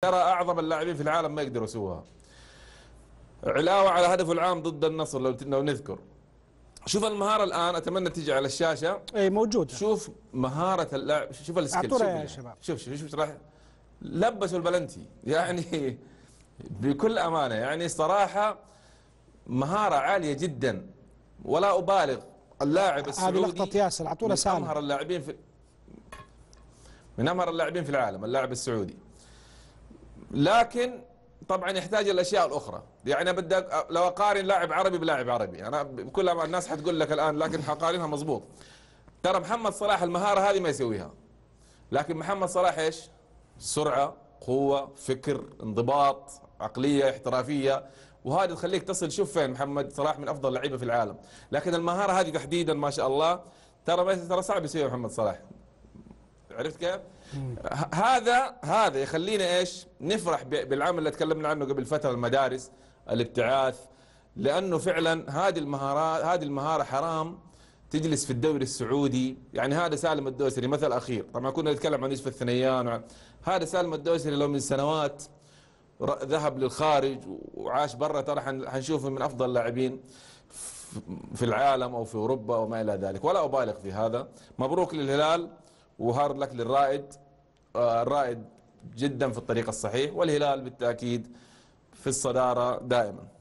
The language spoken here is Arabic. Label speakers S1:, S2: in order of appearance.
S1: ترى اعظم اللاعبين في العالم ما يقدروا يسووها علاوه على هدفه العام ضد النصر لو لو نذكر شوف المهاره الان اتمنى تيجي على الشاشه اي موجود شوف مهاره اللاعب شوف السكيل شوف يا شباب شوف شوف شوف راح لبسوا البلنتي يعني بكل امانه يعني صراحه مهاره عاليه جدا ولا ابالغ اللاعب السعودي هذه
S2: لقطه ياسر اعطونا سالم من امهر
S1: اللاعبين في من امهر اللاعبين في العالم اللاعب السعودي لكن طبعا يحتاج الاشياء الاخرى يعني بدك لو اقارن لاعب عربي بلاعب عربي يعني انا بكل الناس حتقول لك الان لكن حقارنها مزبوط ترى محمد صلاح المهاره هذه ما يسويها لكن محمد صلاح ايش سرعه قوه فكر انضباط عقليه احترافيه وهذه تخليك تصل شوف فين محمد صلاح من افضل لعيبه في العالم لكن المهاره هذه تحديدا ما شاء الله ترى ترى صعب يسويها محمد صلاح عرفت كيف؟ هذا هذا يخلينا ايش؟ نفرح بالعمل اللي تكلمنا عنه قبل فتره المدارس الابتعاث لانه فعلا هذه المهارات هذه المهاره حرام تجلس في الدوري السعودي يعني هذا سالم الدوسري مثل اخير طبعا كنا نتكلم عن يوسف الثنيان هذا سالم الدوسري لو من سنوات ذهب للخارج وعاش برا ترى حنشوفه من افضل اللاعبين في العالم او في اوروبا وما الى ذلك ولا ابالغ في هذا مبروك للهلال وهارد لك للرائد آه، الرائد جدا في الطريق الصحيح والهلال بالتأكيد في الصدارة دائما